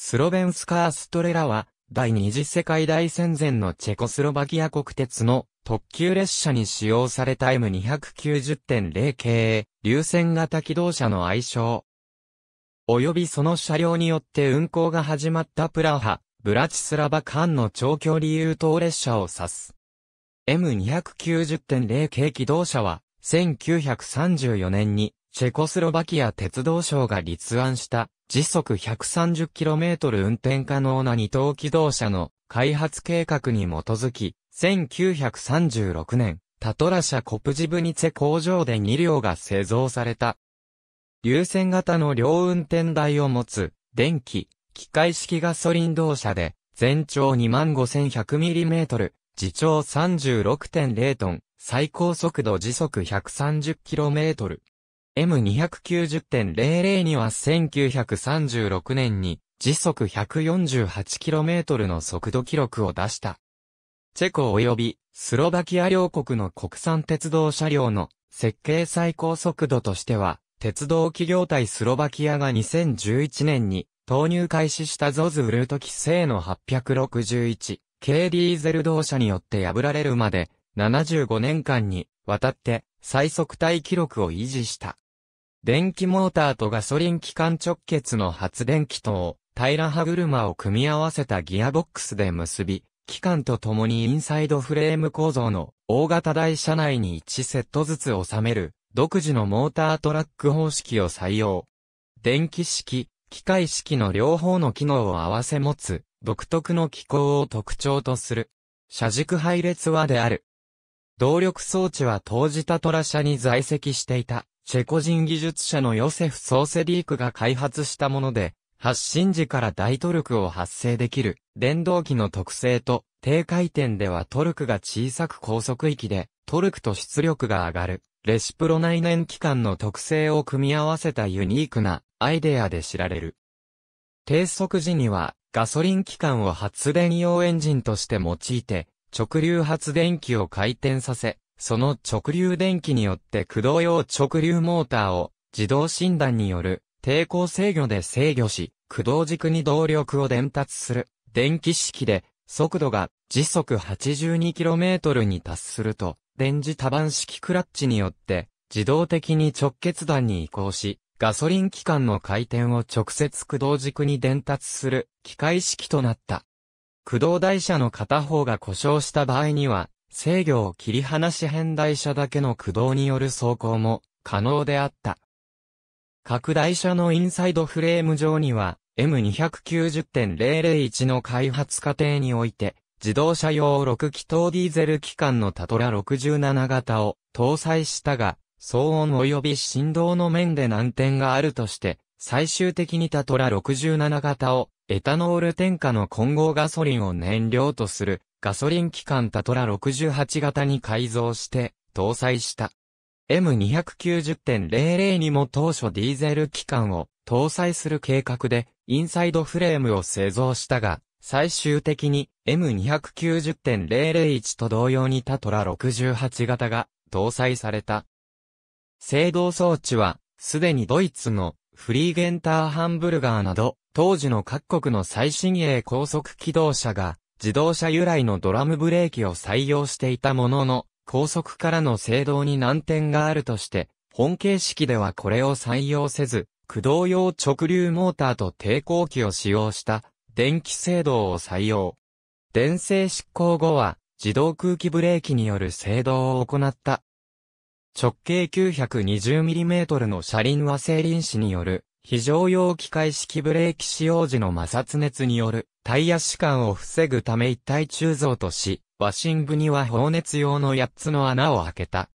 スロベンスカーストレラは、第二次世界大戦前のチェコスロバキア国鉄の特急列車に使用された M290.0 系、流線型機動車の愛称。及びその車両によって運行が始まったプラハ、ブラチスラバ間の長距離優等列車を指す。M290.0 系機動車は、1934年にチェコスロバキア鉄道省が立案した時速 130km 運転可能な二等機動車の開発計画に基づき、1936年、タトラ社コプジブニツェ工場で2両が製造された。流線型の両運転台を持つ、電気、機械式ガソリン動車で、全長 25,100mm、自長36.0トン、最高速度時速 130km。M290.00 には1936年に時速 148km の速度記録を出した。チェコ及びスロバキア両国の国産鉄道車両の設計最高速度としては、鉄道企業体スロバキアが2011年に投入開始したゾズウルート規制の 861K ディーゼル動車によって破られるまで75年間にわたって最速帯記録を維持した。電気モーターとガソリン機関直結の発電機と、平ら歯車を組み合わせたギアボックスで結び、機関と共にインサイドフレーム構造の大型台車内に1セットずつ収める独自のモータートラック方式を採用。電気式、機械式の両方の機能を合わせ持つ独特の機構を特徴とする。車軸配列はである。動力装置は当時タトラ車に在籍していたチェコ人技術者のヨセフ・ソーセリークが開発したもので、発信時から大トルクを発生できる電動機の特性と、低回転ではトルクが小さく高速域で、トルクと出力が上がる、レシプロ内燃機関の特性を組み合わせたユニークなアイデアで知られる。低速時には、ガソリン機関を発電用エンジンとして用いて、直流発電機を回転させ、その直流電気によって駆動用直流モーターを自動診断による抵抗制御で制御し、駆動軸に動力を伝達する電気式で速度が時速 82km に達すると、電磁多板式クラッチによって自動的に直結弾に移行し、ガソリン機関の回転を直接駆動軸に伝達する機械式となった。駆動台車の片方が故障した場合には、制御を切り離し変台車だけの駆動による走行も可能であった。拡大車のインサイドフレーム上には M290.001 の開発過程において自動車用6気筒ディーゼル機関のタトラ67型を搭載したが騒音及び振動の面で難点があるとして最終的にタトラ67型をエタノール添加の混合ガソリンを燃料とするガソリン機関タトラ68型に改造して、搭載した。M290.00 にも当初ディーゼル機関を搭載する計画で、インサイドフレームを製造したが、最終的に M290.001 と同様にタトラ68型が搭載された。制動装置は、すでにドイツのフリーゲンターハンブルガーなど、当時の各国の最新鋭高速機動車が自動車由来のドラムブレーキを採用していたものの、高速からの制動に難点があるとして、本形式ではこれを採用せず、駆動用直流モーターと抵抗器を使用した電気制動を採用。電制執行後は自動空気ブレーキによる制動を行った。直径 920mm の車輪は整輪子による非常用機械式ブレーキ使用時の摩擦熱によるタイヤ弛管を防ぐため一体鋳造とし、ワシングには放熱用の8つの穴を開けた。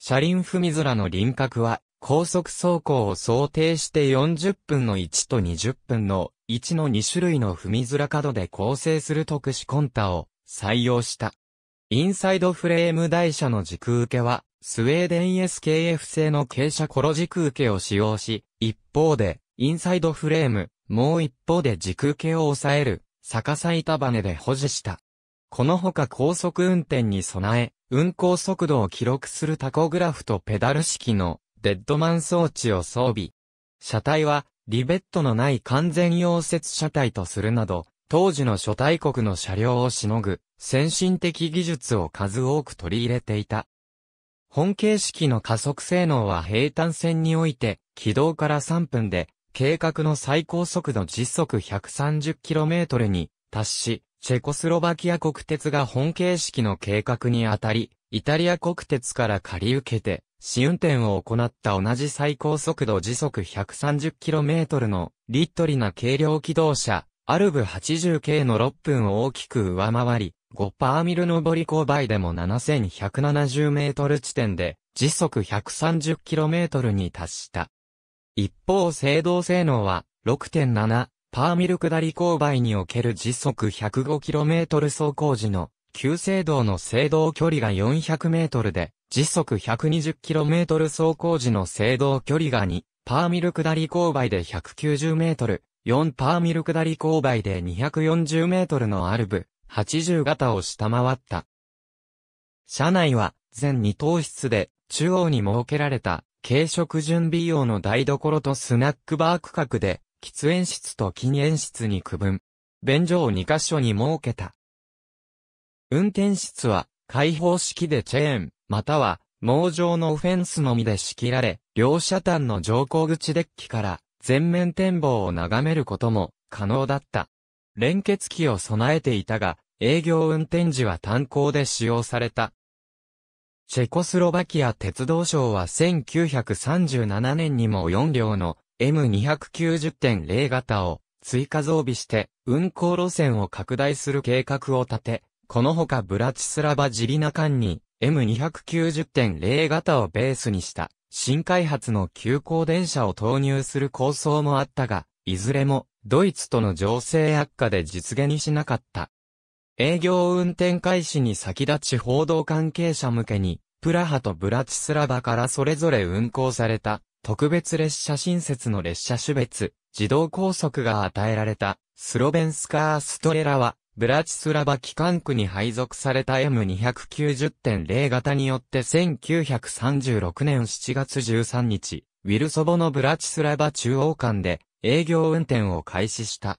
車輪踏み面の輪郭は、高速走行を想定して40分の1と20分の1の2種類の踏み面角で構成する特殊コンタを採用した。インサイドフレーム台車の軸受けは、スウェーデン SKF 製の傾斜コロ軸受けを使用し、一方で、インサイドフレーム、もう一方で軸受けを抑える、逆さ板バネで保持した。このほか高速運転に備え、運行速度を記録するタコグラフとペダル式のデッドマン装置を装備。車体はリベットのない完全溶接車体とするなど、当時の諸大国の車両をしのぐ先進的技術を数多く取り入れていた。本形式の加速性能は平坦線において、軌道から3分で、計画の最高速度実速 130km に達し、チェコスロバキア国鉄が本形式の計画にあたり、イタリア国鉄から借り受けて、試運転を行った同じ最高速度時速 130km のリットリな軽量機動車、アルブ80系の6分を大きく上回り、5パーミル上り勾配でも7170メートル地点で時速130キロメートルに達した。一方制動性能は6.7パーミル下り勾配における時速105キロメートル走行時の急制動の制動距離が400メートルで時速120キロメートル走行時の制動距離が2パーミル下り勾配で190メートル4パーミル下り勾配で240メートルのアルブ。80型を下回った。車内は全2等室で中央に設けられた軽食準備用の台所とスナックバー区画で喫煙室と禁煙室に区分。便所を2カ所に設けた。運転室は開放式でチェーン、または網状のフェンスのみで仕切られ、両車端の乗降口デッキから全面展望を眺めることも可能だった。連結機を備えていたが、営業運転時は炭鉱で使用された。チェコスロバキア鉄道省は1937年にも4両の M290.0 型を追加増備して運行路線を拡大する計画を立て、このほかブラチスラバジリナ間に M290.0 型をベースにした新開発の急行電車を投入する構想もあったが、いずれもドイツとの情勢悪化で実現にしなかった。営業運転開始に先立ち報道関係者向けに、プラハとブラチスラバからそれぞれ運行された、特別列車新設の列車種別、自動高速が与えられた、スロベンスカーストレラは、ブラチスラバ機関区に配属された M290.0 型によって1936年7月13日、ウィルソボのブラチスラバ中央間で営業運転を開始した。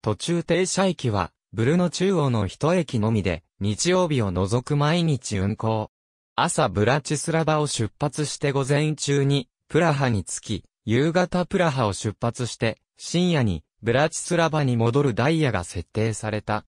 途中停車駅はブルノ中央の一駅のみで、日曜日を除く毎日運行。朝ブラチスラバを出発して午前中に、プラハに着き、夕方プラハを出発して、深夜に、ブラチスラバに戻るダイヤが設定された。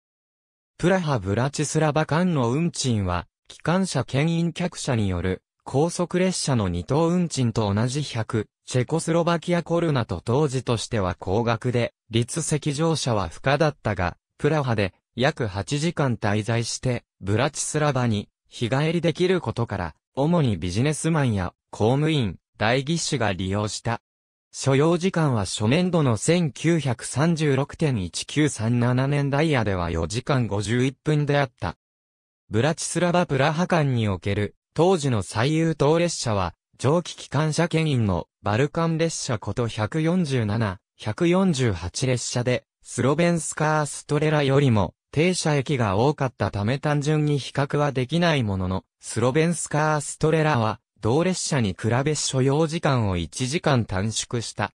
プラハブラチスラバ間の運賃は、機関車牽引客車による、高速列車の二等運賃と同じ100、チェコスロバキアコルナと当時としては高額で、立席乗車は不可だったが、プラハで約8時間滞在して、ブラチスラバに日帰りできることから、主にビジネスマンや公務員、大議士が利用した。所要時間は初年度の1936.1937年ダイヤでは4時間51分であった。ブラチスラバプラハ間における当時の最優等列車は蒸気機関車牽引のバルカン列車こと147、148列車でスロベンスカーストレラよりも停車駅が多かったため単純に比較はできないものの、スロベンスカーストレラは同列車に比べ所要時間を1時間短縮した。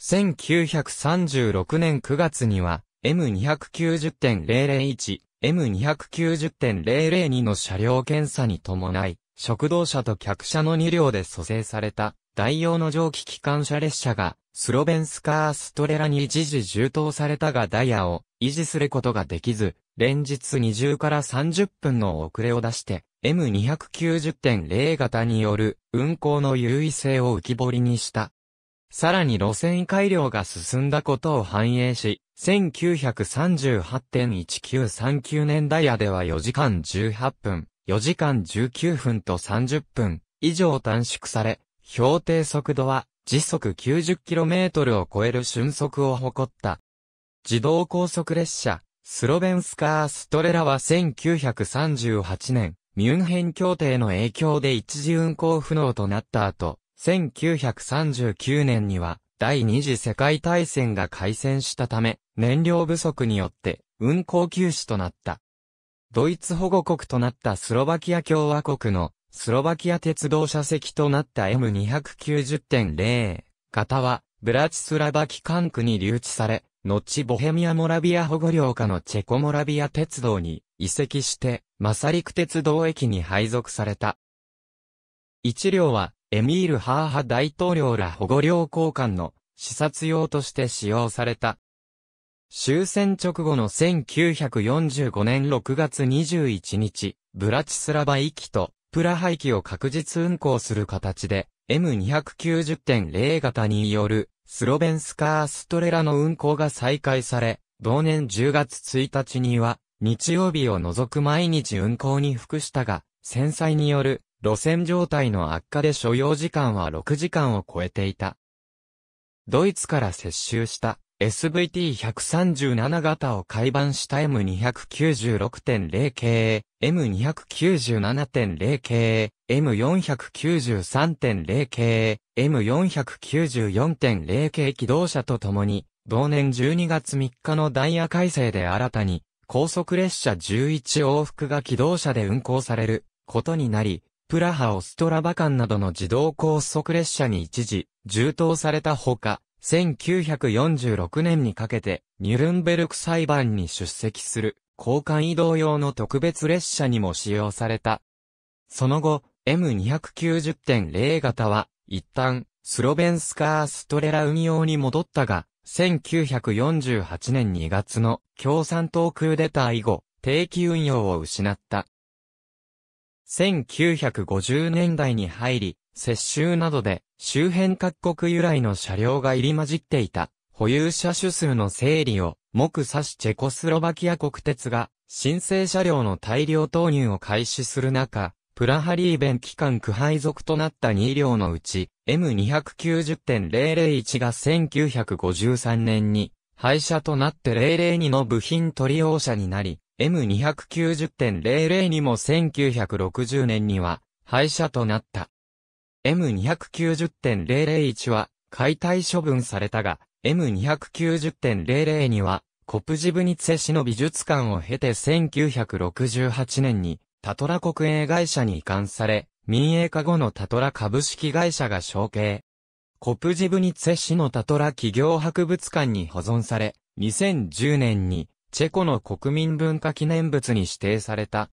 1936年9月には M290.001、M290.002 の車両検査に伴い、食堂車と客車の2両で蘇生された、代用の蒸気機関車列車が、スロベンスカーストレラに一時充当されたがダイヤを維持することができず、連日20から30分の遅れを出して、M290.0 型による運行の優位性を浮き彫りにした。さらに路線改良が進んだことを反映し、1938.1939年ダイヤでは4時間18分、4時間19分と30分以上短縮され、標定速度は時速 90km を超える瞬速を誇った。自動高速列車、スロベンスカーストレラは1938年、ミュンヘン協定の影響で一時運行不能となった後、1939年には第二次世界大戦が開戦したため、燃料不足によって運行休止となった。ドイツ保護国となったスロバキア共和国のスロバキア鉄道車席となった M290.0 型は、ブラチスラバ機関区に留置され、後ボヘミア・モラビア保護領下のチェコモラビア鉄道に移籍して、マサリク鉄道駅に配属された。一両は、エミール・ハーハ大統領ら保護領交換の視察用として使用された。終戦直後の1945年6月21日、ブラチスラバ行きとプラ排気を確実運行する形で、M290.0 型によるスロベンスカーストレラの運行が再開され、同年10月1日には、日曜日を除く毎日運行に服したが、戦災による路線状態の悪化で所要時間は6時間を超えていた。ドイツから接収した SVT137 型を改版した M296.0 系、M297.0 系、M493.0 系、M494.0 系機動車とともに、同年12月3日のダイヤ改正で新たに、高速列車11往復が機動車で運行されることになり、プラハオストラバ間などの自動高速列車に一時、充当されたほか、1946年にかけて、ニュルンベルク裁判に出席する、交換移動用の特別列車にも使用された。その後、M290.0 型は、一旦、スロベンスカーストレラ運用に戻ったが、1948年2月の共産党クーデター以後、定期運用を失った。1950年代に入り、接収などで、周辺各国由来の車両が入り混じっていた、保有車種数の整理を、目指しチェコスロバキア国鉄が、申請車両の大量投入を開始する中、プラハリーベン機関区配属となった2両のうち、M290.001 が1953年に、廃車となって002の部品取り用車になり、M290.002 も1960年には、廃車となった。M290.001 は解体処分されたが、M290.00 2は、コプジブニツェ市の美術館を経て1968年に、タトラ国営会社に移管され、民営化後のタトラ株式会社が承継。コプジブニツェ市のタトラ企業博物館に保存され、2010年に、チェコの国民文化記念物に指定された。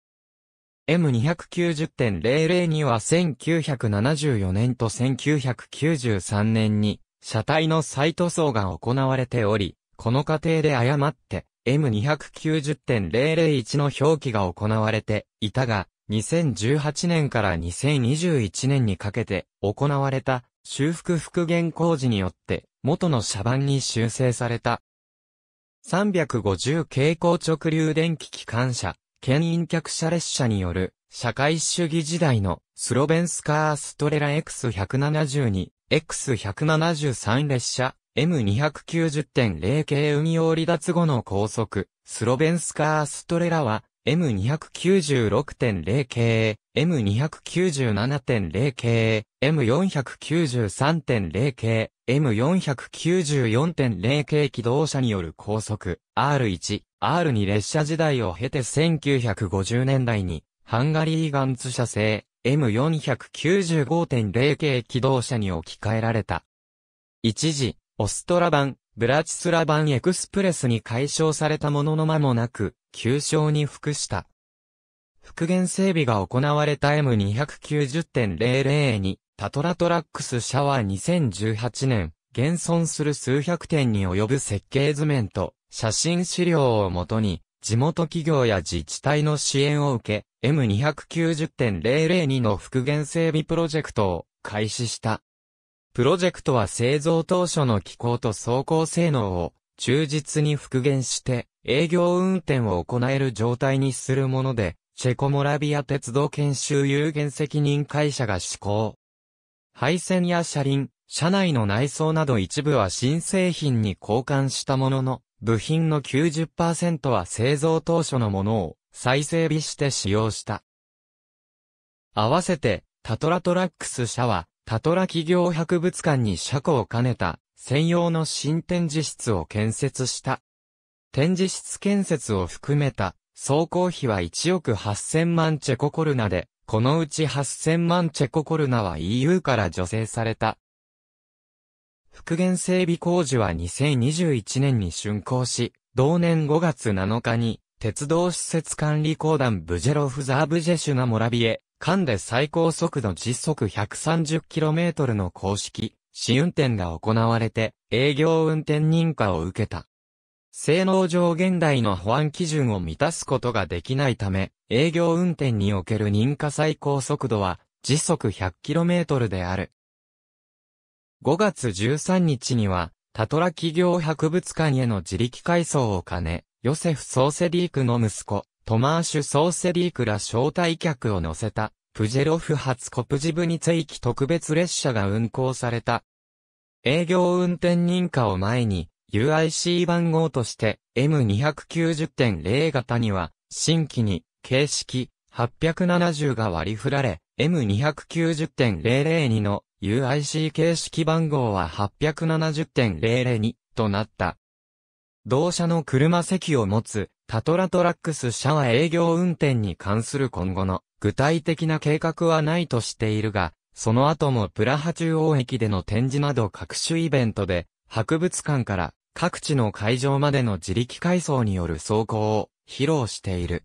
M290.00 には1974年と1993年に車体の再塗装が行われており、この過程で誤って M290.001 の表記が行われていたが、2018年から2021年にかけて行われた修復復元工事によって元の車番に修正された。350蛍光直流電気機関車牽引客車列車による社会主義時代のスロベンスカーストレラ X172、X173 列車、M290.0 系海を離脱後の高速、スロベンスカーストレラは、M296.0 系、M297.0 系、M493.0 系、M494.0 系機動車による高速 R1、R2 列車時代を経て1950年代にハンガリーガンツ社製 M495.0 系機動車に置き換えられた。一時、オストラ版、ブラチスラ版エクスプレスに解消されたものの間もなく、急所に服した。復元整備が行われた M290.00 に、タトラトラックスシャワー2018年、現存する数百点に及ぶ設計図面と、写真資料をもとに、地元企業や自治体の支援を受け、M290.002 の復元整備プロジェクトを開始した。プロジェクトは製造当初の機構と走行性能を忠実に復元して営業運転を行える状態にするもので、チェコモラビア鉄道研修有限責任会社が施行。配線や車輪、車内の内装など一部は新製品に交換したものの、部品の90%は製造当初のものを再整備して使用した。合わせて、タトラトラックス社は、タトラ企業博物館に車庫を兼ねた専用の新展示室を建設した。展示室建設を含めた総工費は1億8000万チェココルナで、このうち8000万チェココルナは EU から助成された。復元整備工事は2021年に竣工し、同年5月7日に、鉄道施設管理公団ブジェロフザーブジェシュナモラビエ、間で最高速度時速 130km の公式、試運転が行われて、営業運転認可を受けた。性能上現代の保安基準を満たすことができないため、営業運転における認可最高速度は時速 100km である。5月13日には、タトラ企業博物館への自力改装を兼ね、ヨセフ・ソーセディークの息子、トマーシュ・ソーセディークら招待客を乗せた、プジェロフ発コプジブニツイキ特別列車が運行された。営業運転認可を前に、UIC 番号として M290.0 型には新規に形式870が割り振られ M290.002 の UIC 形式番号は870.002となった。同社の車席を持つタトラトラックス社は営業運転に関する今後の具体的な計画はないとしているが、その後もプラハ中央駅での展示など各種イベントで博物館から各地の会場までの自力回送による走行を披露している。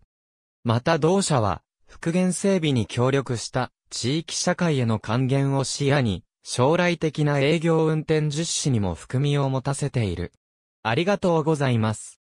また同社は、復元整備に協力した地域社会への還元を視野に、将来的な営業運転実施にも含みを持たせている。ありがとうございます。